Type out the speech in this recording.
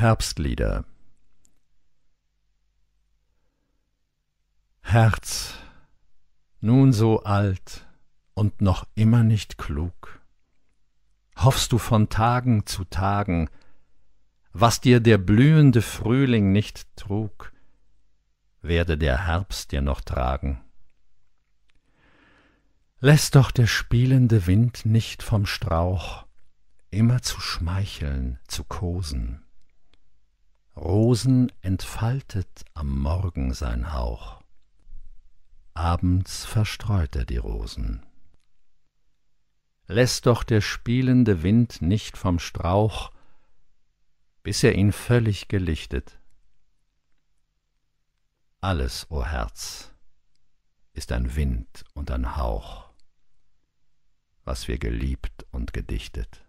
Herbstlieder Herz, nun so alt und noch immer nicht klug, hoffst du von Tagen zu Tagen, was dir der blühende Frühling nicht trug, werde der Herbst dir noch tragen. Lässt doch der spielende Wind nicht vom Strauch immer zu schmeicheln, zu kosen. Rosen entfaltet am Morgen sein Hauch, abends verstreut er die Rosen. Lässt doch der spielende Wind nicht vom Strauch, bis er ihn völlig gelichtet. Alles, o oh Herz, ist ein Wind und ein Hauch, was wir geliebt und gedichtet.